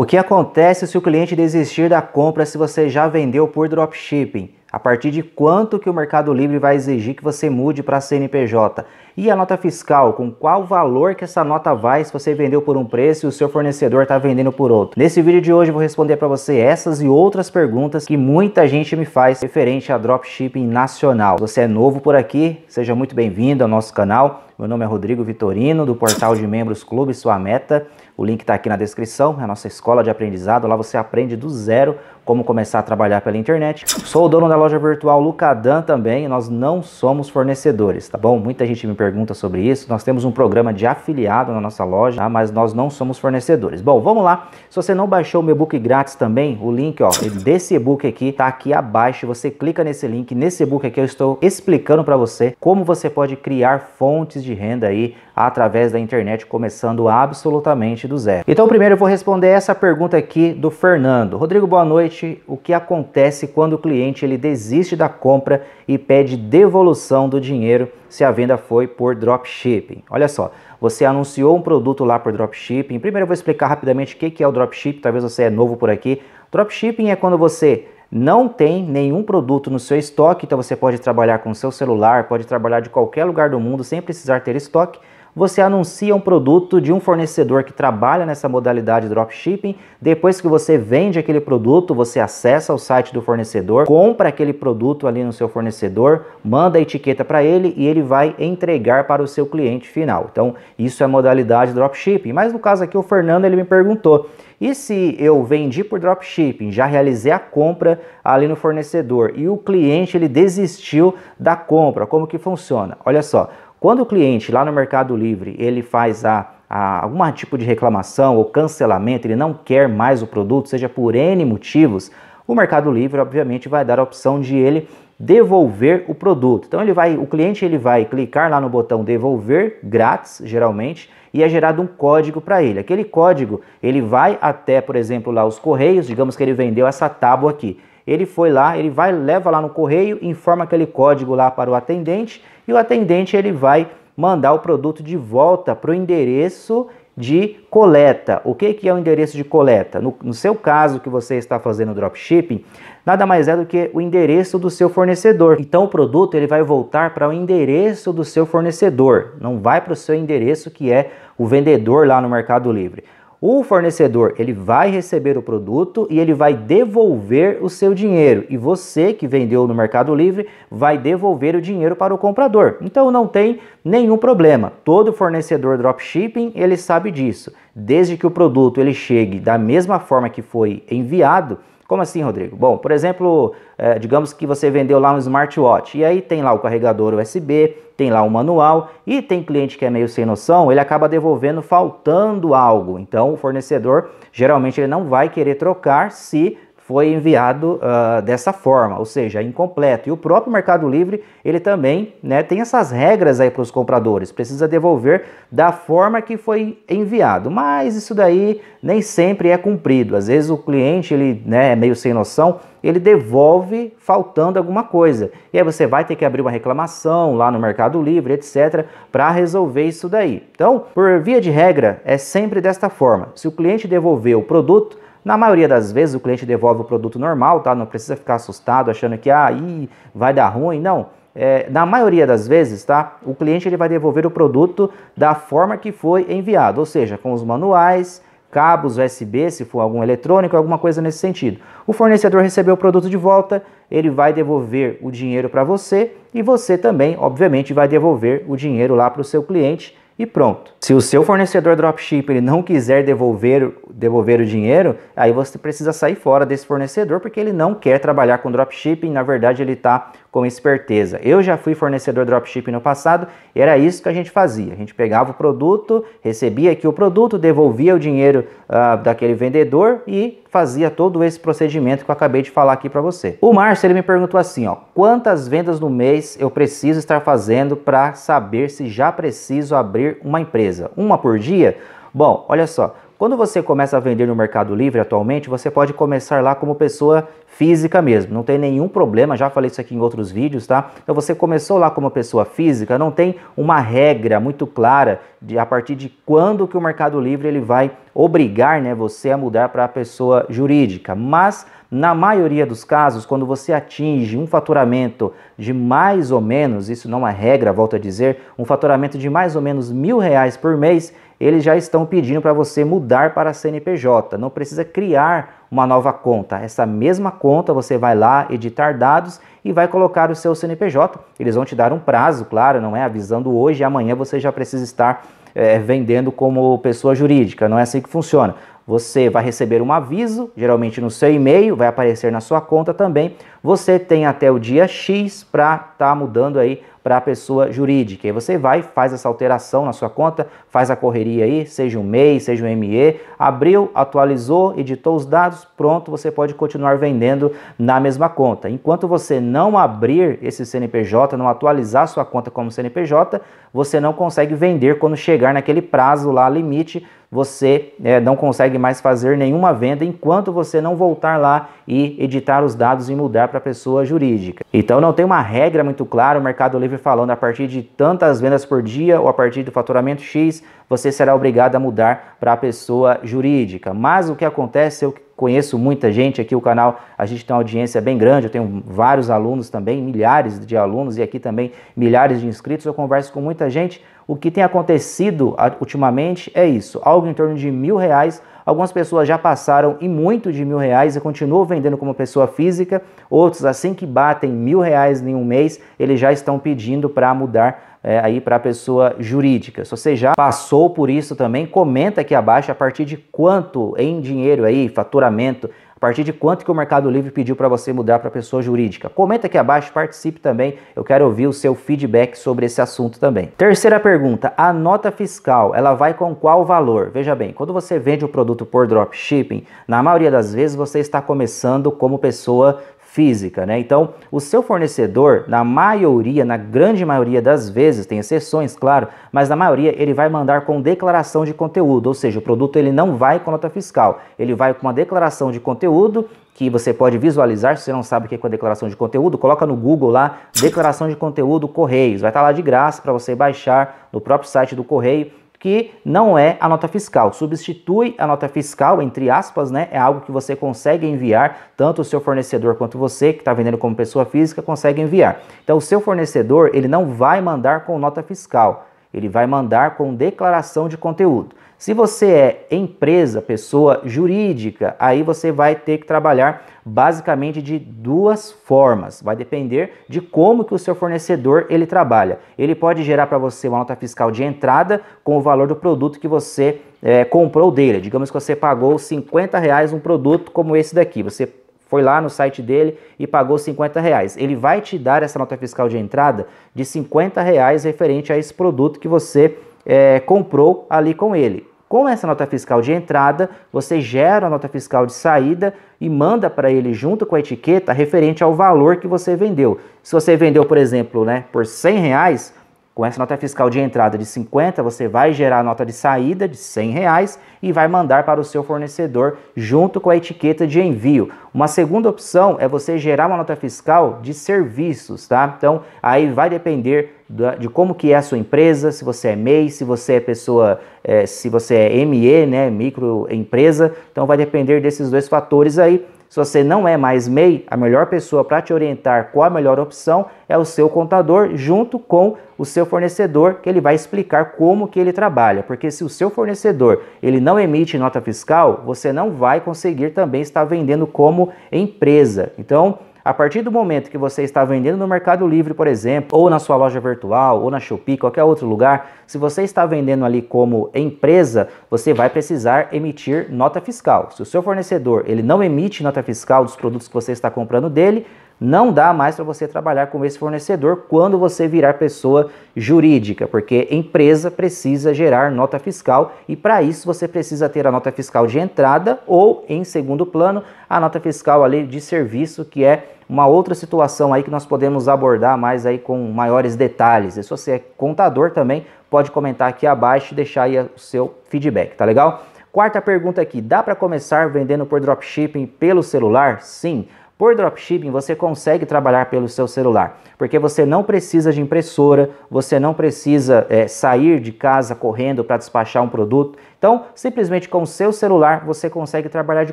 O que acontece se o cliente desistir da compra se você já vendeu por dropshipping? A partir de quanto que o Mercado Livre vai exigir que você mude para CNPJ? E a nota fiscal, com qual valor que essa nota vai se você vendeu por um preço e o seu fornecedor está vendendo por outro? Nesse vídeo de hoje eu vou responder para você essas e outras perguntas que muita gente me faz referente a dropshipping nacional. Se você é novo por aqui, seja muito bem-vindo ao nosso canal. Meu nome é Rodrigo Vitorino, do portal de membros Clube Sua Meta. O link está aqui na descrição, é a nossa escola de aprendizado. Lá você aprende do zero como começar a trabalhar pela internet. Sou o dono da loja virtual Lucadan também e nós não somos fornecedores, tá bom? Muita gente me pergunta sobre isso. Nós temos um programa de afiliado na nossa loja, tá? mas nós não somos fornecedores. Bom, vamos lá. Se você não baixou o meu e-book grátis também, o link ó, desse e-book aqui está aqui abaixo. Você clica nesse link. Nesse e-book aqui eu estou explicando para você como você pode criar fontes fontes de renda aí através da internet, começando absolutamente do zero. Então, primeiro eu vou responder essa pergunta aqui do Fernando. Rodrigo, boa noite. O que acontece quando o cliente ele desiste da compra e pede devolução do dinheiro se a venda foi por dropshipping? Olha só, você anunciou um produto lá por dropshipping. Primeiro eu vou explicar rapidamente o que é o dropshipping, talvez você é novo por aqui. Dropshipping é quando você não tem nenhum produto no seu estoque, então você pode trabalhar com o seu celular, pode trabalhar de qualquer lugar do mundo sem precisar ter estoque. Você anuncia um produto de um fornecedor que trabalha nessa modalidade dropshipping. Depois que você vende aquele produto, você acessa o site do fornecedor, compra aquele produto ali no seu fornecedor, manda a etiqueta para ele e ele vai entregar para o seu cliente final. Então, isso é modalidade dropshipping. Mas no caso aqui, o Fernando ele me perguntou e se eu vendi por dropshipping, já realizei a compra ali no fornecedor e o cliente ele desistiu da compra, como que funciona? Olha só, quando o cliente lá no Mercado Livre ele faz a algum tipo de reclamação ou cancelamento, ele não quer mais o produto, seja por N motivos, o Mercado Livre, obviamente, vai dar a opção de ele devolver o produto. Então ele vai, o cliente ele vai clicar lá no botão devolver grátis, geralmente, e é gerado um código para ele. Aquele código, ele vai até, por exemplo, lá os correios, digamos que ele vendeu essa tábua aqui. Ele foi lá, ele vai, leva lá no correio, informa aquele código lá para o atendente e o atendente ele vai mandar o produto de volta para o endereço de coleta. O que, que é o endereço de coleta? No, no seu caso que você está fazendo dropshipping, nada mais é do que o endereço do seu fornecedor. Então o produto ele vai voltar para o endereço do seu fornecedor, não vai para o seu endereço que é o vendedor lá no Mercado Livre. O fornecedor ele vai receber o produto e ele vai devolver o seu dinheiro. E você que vendeu no Mercado Livre vai devolver o dinheiro para o comprador. Então não tem nenhum problema. Todo fornecedor dropshipping ele sabe disso. Desde que o produto ele chegue da mesma forma que foi enviado, como assim, Rodrigo? Bom, por exemplo, é, digamos que você vendeu lá um smartwatch e aí tem lá o carregador USB, tem lá o um manual e tem cliente que é meio sem noção, ele acaba devolvendo faltando algo. Então, o fornecedor geralmente ele não vai querer trocar se foi enviado uh, dessa forma, ou seja, incompleto. E o próprio Mercado Livre, ele também né, tem essas regras aí para os compradores, precisa devolver da forma que foi enviado. Mas isso daí nem sempre é cumprido. Às vezes o cliente, ele né, é meio sem noção, ele devolve faltando alguma coisa. E aí você vai ter que abrir uma reclamação lá no Mercado Livre, etc, para resolver isso daí. Então, por via de regra, é sempre desta forma. Se o cliente devolver o produto, na maioria das vezes o cliente devolve o produto normal, tá? Não precisa ficar assustado achando que ah, ih, vai dar ruim, não. É, na maioria das vezes, tá? O cliente ele vai devolver o produto da forma que foi enviado, ou seja, com os manuais, cabos USB, se for algum eletrônico, alguma coisa nesse sentido. O fornecedor recebeu o produto de volta, ele vai devolver o dinheiro para você e você também, obviamente, vai devolver o dinheiro lá para o seu cliente e pronto. Se o seu fornecedor dropship ele não quiser devolver, devolver o dinheiro, aí você precisa sair fora desse fornecedor porque ele não quer trabalhar com dropshipping, na verdade ele está com esperteza. Eu já fui fornecedor dropshipping no passado e era isso que a gente fazia. A gente pegava o produto, recebia aqui o produto, devolvia o dinheiro uh, daquele vendedor e fazia todo esse procedimento que eu acabei de falar aqui para você. O Márcio ele me perguntou assim, ó, quantas vendas no mês eu preciso estar fazendo para saber se já preciso abrir uma empresa? Uma por dia? Bom, olha só, quando você começa a vender no Mercado Livre atualmente, você pode começar lá como pessoa física mesmo, não tem nenhum problema, já falei isso aqui em outros vídeos, tá? Então você começou lá como pessoa física, não tem uma regra muito clara de a partir de quando que o Mercado Livre ele vai obrigar, né, você a mudar para a pessoa jurídica, mas na maioria dos casos, quando você atinge um faturamento de mais ou menos, isso não é regra, volto a dizer, um faturamento de mais ou menos mil reais por mês, eles já estão pedindo para você mudar para a CNPJ. Não precisa criar uma nova conta. Essa mesma conta você vai lá editar dados e vai colocar o seu CNPJ. Eles vão te dar um prazo, claro, não é avisando hoje e amanhã você já precisa estar é, vendendo como pessoa jurídica. Não é assim que funciona. Você vai receber um aviso, geralmente no seu e-mail, vai aparecer na sua conta também. Você tem até o dia X para estar tá mudando aí para a pessoa jurídica. E você vai, faz essa alteração na sua conta, faz a correria aí, seja um MEI, seja um ME, abriu, atualizou, editou os dados, pronto, você pode continuar vendendo na mesma conta. Enquanto você não abrir esse CNPJ, não atualizar sua conta como CNPJ, você não consegue vender quando chegar naquele prazo lá limite você é, não consegue mais fazer nenhuma venda enquanto você não voltar lá e editar os dados e mudar para pessoa jurídica. Então não tem uma regra muito clara, o Mercado Livre falando a partir de tantas vendas por dia ou a partir do faturamento X, você será obrigado a mudar para a pessoa jurídica. Mas o que acontece é o que conheço muita gente aqui, o canal, a gente tem uma audiência bem grande, eu tenho vários alunos também, milhares de alunos e aqui também milhares de inscritos, eu converso com muita gente. O que tem acontecido ultimamente é isso, algo em torno de mil reais Algumas pessoas já passaram e muito de mil reais e continuam vendendo como pessoa física. Outros, assim que batem mil reais em um mês, eles já estão pedindo para mudar é, aí para a pessoa jurídica. Se você já passou por isso também, comenta aqui abaixo a partir de quanto em dinheiro aí, faturamento a partir de quanto que o Mercado Livre pediu para você mudar para pessoa jurídica? Comenta aqui abaixo, participe também. Eu quero ouvir o seu feedback sobre esse assunto também. Terceira pergunta: a nota fiscal, ela vai com qual valor? Veja bem, quando você vende o um produto por dropshipping, na maioria das vezes você está começando como pessoa física, né? Então, o seu fornecedor, na maioria, na grande maioria das vezes, tem exceções, claro, mas na maioria ele vai mandar com declaração de conteúdo, ou seja, o produto ele não vai com nota fiscal, ele vai com uma declaração de conteúdo que você pode visualizar, se você não sabe o que é a declaração de conteúdo, coloca no Google lá, declaração de conteúdo Correios, vai estar lá de graça para você baixar no próprio site do Correio, que não é a nota fiscal. Substitui a nota fiscal, entre aspas, né? É algo que você consegue enviar, tanto o seu fornecedor quanto você, que está vendendo como pessoa física, consegue enviar. Então, o seu fornecedor, ele não vai mandar com nota fiscal, ele vai mandar com declaração de conteúdo. Se você é empresa, pessoa jurídica, aí você vai ter que trabalhar basicamente de duas formas. Vai depender de como que o seu fornecedor ele trabalha. Ele pode gerar para você uma nota fiscal de entrada com o valor do produto que você é, comprou dele. Digamos que você pagou 50 reais um produto como esse daqui. Você foi lá no site dele e pagou 50 reais. Ele vai te dar essa nota fiscal de entrada de 50 reais referente a esse produto que você é, comprou ali com ele. Com essa nota fiscal de entrada, você gera a nota fiscal de saída e manda para ele junto com a etiqueta referente ao valor que você vendeu. Se você vendeu, por exemplo, né, por 100 reais, com essa nota fiscal de entrada de 50, você vai gerar a nota de saída de 100 reais e vai mandar para o seu fornecedor junto com a etiqueta de envio. Uma segunda opção é você gerar uma nota fiscal de serviços, tá? Então, aí vai depender de como que é a sua empresa, se você é MEI, se você é pessoa, é, se você é ME, né, microempresa. Então, vai depender desses dois fatores aí. Se você não é mais MEI, a melhor pessoa para te orientar qual a melhor opção é o seu contador junto com o seu fornecedor, que ele vai explicar como que ele trabalha, porque se o seu fornecedor ele não emite nota fiscal, você não vai conseguir também estar vendendo como empresa. Então, a partir do momento que você está vendendo no Mercado Livre, por exemplo, ou na sua loja virtual, ou na Shopee, qualquer outro lugar, se você está vendendo ali como empresa, você vai precisar emitir nota fiscal. Se o seu fornecedor ele não emite nota fiscal dos produtos que você está comprando dele, não dá mais para você trabalhar com esse fornecedor quando você virar pessoa jurídica, porque empresa precisa gerar nota fiscal e para isso você precisa ter a nota fiscal de entrada ou, em segundo plano, a nota fiscal ali de serviço, que é uma outra situação aí que nós podemos abordar mais aí com maiores detalhes. E se você é contador também, pode comentar aqui abaixo e deixar aí o seu feedback, tá legal? Quarta pergunta aqui, dá para começar vendendo por dropshipping pelo celular? Sim. Por dropshipping, você consegue trabalhar pelo seu celular, porque você não precisa de impressora, você não precisa é, sair de casa correndo para despachar um produto. Então, simplesmente com o seu celular, você consegue trabalhar de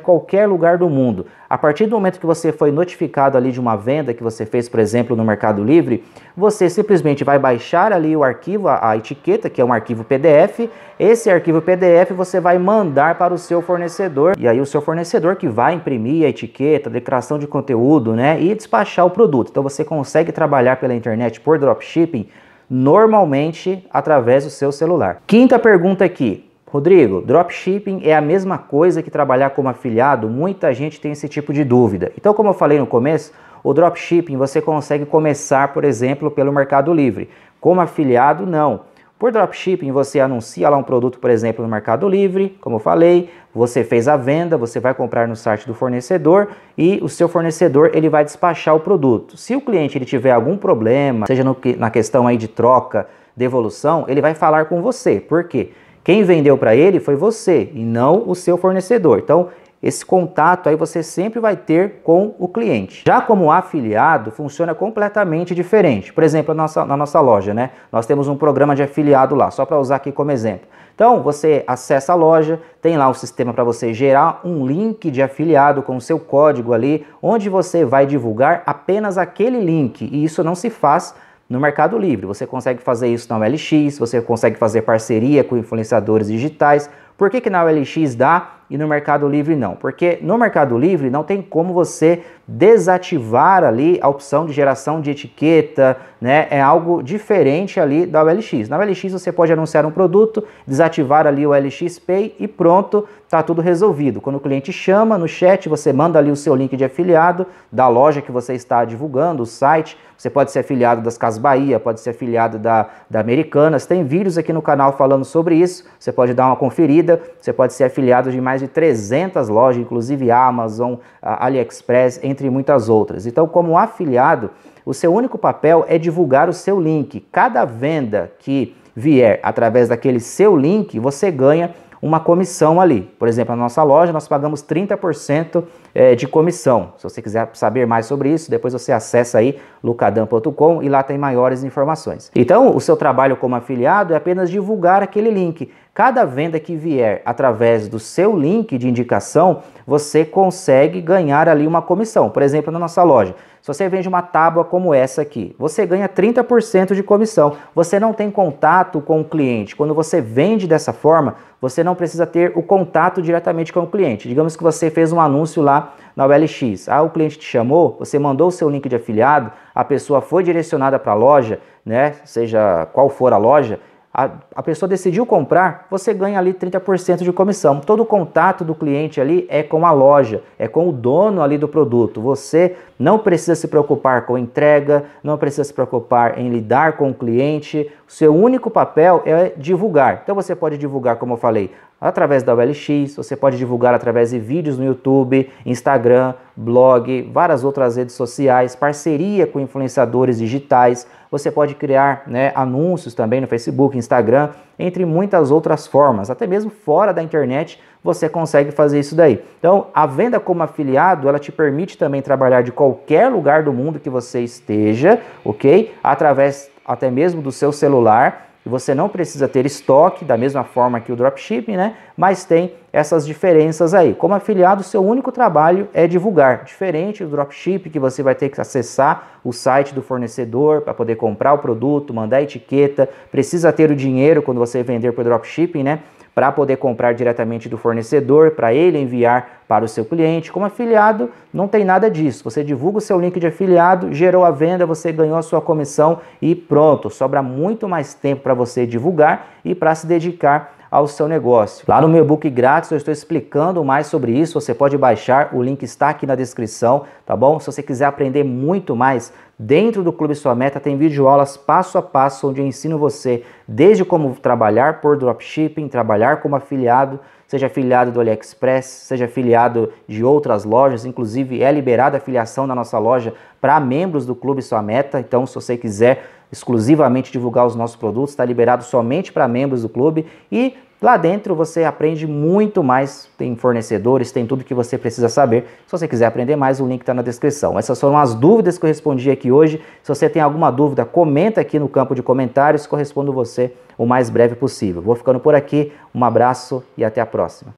qualquer lugar do mundo. A partir do momento que você foi notificado ali de uma venda que você fez, por exemplo, no Mercado Livre, você simplesmente vai baixar ali o arquivo, a, a etiqueta, que é um arquivo PDF. Esse arquivo PDF você vai mandar para o seu fornecedor. E aí o seu fornecedor que vai imprimir a etiqueta, a declaração de conteúdo, né? E despachar o produto. Então você consegue trabalhar pela internet por dropshipping normalmente através do seu celular. Quinta pergunta aqui: Rodrigo, dropshipping é a mesma coisa que trabalhar como afiliado? Muita gente tem esse tipo de dúvida. Então, como eu falei no começo, o dropshipping você consegue começar, por exemplo, pelo Mercado Livre. Como afiliado, não. Por dropshipping, você anuncia lá um produto, por exemplo, no Mercado Livre, como eu falei, você fez a venda, você vai comprar no site do fornecedor e o seu fornecedor ele vai despachar o produto. Se o cliente ele tiver algum problema, seja no, na questão aí de troca, devolução, ele vai falar com você. Por quê? Quem vendeu para ele foi você e não o seu fornecedor. Então, esse contato aí você sempre vai ter com o cliente. Já como afiliado, funciona completamente diferente. Por exemplo, na nossa, na nossa loja, né? Nós temos um programa de afiliado lá, só para usar aqui como exemplo. Então, você acessa a loja, tem lá um sistema para você gerar um link de afiliado com o seu código ali, onde você vai divulgar apenas aquele link. E isso não se faz no Mercado Livre. Você consegue fazer isso na OLX, você consegue fazer parceria com influenciadores digitais. Por que, que na OLX dá e no Mercado Livre não. Porque no Mercado Livre não tem como você desativar ali a opção de geração de etiqueta, né? É algo diferente ali da OLX. Na OLX você pode anunciar um produto, desativar ali o OLX Pay e pronto, tá tudo resolvido. Quando o cliente chama no chat, você manda ali o seu link de afiliado da loja que você está divulgando, o site. Você pode ser afiliado das Cas Bahia, pode ser afiliado da, da Americanas. Tem vídeos aqui no canal falando sobre isso. Você pode dar uma conferida. Você pode ser afiliado de mais mais de 300 lojas, inclusive Amazon, AliExpress, entre muitas outras. Então, como afiliado, o seu único papel é divulgar o seu link. Cada venda que vier através daquele seu link, você ganha uma comissão ali. Por exemplo, na nossa loja nós pagamos 30% é, de comissão. Se você quiser saber mais sobre isso, depois você acessa aí lucadam.com e lá tem maiores informações. Então, o seu trabalho como afiliado é apenas divulgar aquele link. Cada venda que vier através do seu link de indicação, você consegue ganhar ali uma comissão. Por exemplo, na nossa loja, se você vende uma tábua como essa aqui, você ganha 30% de comissão. Você não tem contato com o cliente. Quando você vende dessa forma, você não precisa ter o contato diretamente com o cliente. Digamos que você fez um anúncio lá na OLX. Ah, o cliente te chamou, você mandou o seu link de afiliado, a pessoa foi direcionada para a loja, né? Seja qual for a loja, a, a pessoa decidiu comprar, você ganha ali 30% de comissão. Todo o contato do cliente ali é com a loja, é com o dono ali do produto. Você não precisa se preocupar com entrega, não precisa se preocupar em lidar com o cliente. O seu único papel é divulgar. Então você pode divulgar, como eu falei, através da OLX, você pode divulgar através de vídeos no YouTube, Instagram, blog, várias outras redes sociais, parceria com influenciadores digitais, você pode criar né, anúncios também no Facebook, Instagram, entre muitas outras formas, até mesmo fora da internet você consegue fazer isso daí. Então, a venda como afiliado, ela te permite também trabalhar de qualquer lugar do mundo que você esteja, ok? Através até mesmo do seu celular, e você não precisa ter estoque, da mesma forma que o dropshipping, né? Mas tem essas diferenças aí. Como afiliado, seu único trabalho é divulgar. Diferente do dropshipping, que você vai ter que acessar o site do fornecedor para poder comprar o produto, mandar etiqueta, precisa ter o dinheiro quando você vender por dropshipping, né? para poder comprar diretamente do fornecedor, para ele enviar para o seu cliente. Como afiliado, não tem nada disso. Você divulga o seu link de afiliado, gerou a venda, você ganhou a sua comissão e pronto. Sobra muito mais tempo para você divulgar e para se dedicar ao seu negócio. Lá no meu e-book grátis eu estou explicando mais sobre isso, você pode baixar, o link está aqui na descrição, tá bom? Se você quiser aprender muito mais Dentro do Clube Sua Meta tem videoaulas passo a passo onde eu ensino você desde como trabalhar por dropshipping, trabalhar como afiliado, seja afiliado do AliExpress, seja afiliado de outras lojas, inclusive é liberada a filiação na nossa loja para membros do Clube Sua Meta. Então, se você quiser exclusivamente divulgar os nossos produtos, está liberado somente para membros do clube e lá dentro você aprende muito mais, tem fornecedores, tem tudo que você precisa saber. Se você quiser aprender mais, o link está na descrição. Essas foram as dúvidas que eu respondi aqui hoje. Se você tem alguma dúvida, comenta aqui no campo de comentários, correspondo você o mais breve possível. Vou ficando por aqui, um abraço e até a próxima.